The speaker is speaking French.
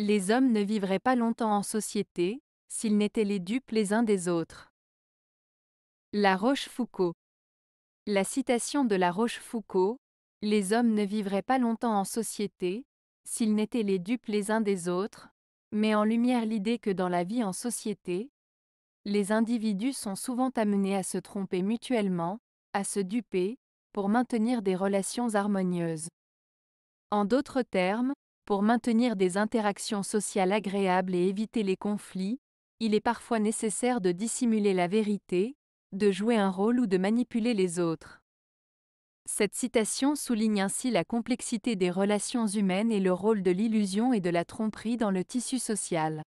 Les hommes ne vivraient pas longtemps en société, s'ils n'étaient les dupes les uns des autres. La Rochefoucauld. La citation de La Rochefoucauld Les hommes ne vivraient pas longtemps en société, s'ils n'étaient les dupes les uns des autres, met en lumière l'idée que dans la vie en société, les individus sont souvent amenés à se tromper mutuellement, à se duper, pour maintenir des relations harmonieuses. En d'autres termes, pour maintenir des interactions sociales agréables et éviter les conflits, il est parfois nécessaire de dissimuler la vérité, de jouer un rôle ou de manipuler les autres. Cette citation souligne ainsi la complexité des relations humaines et le rôle de l'illusion et de la tromperie dans le tissu social.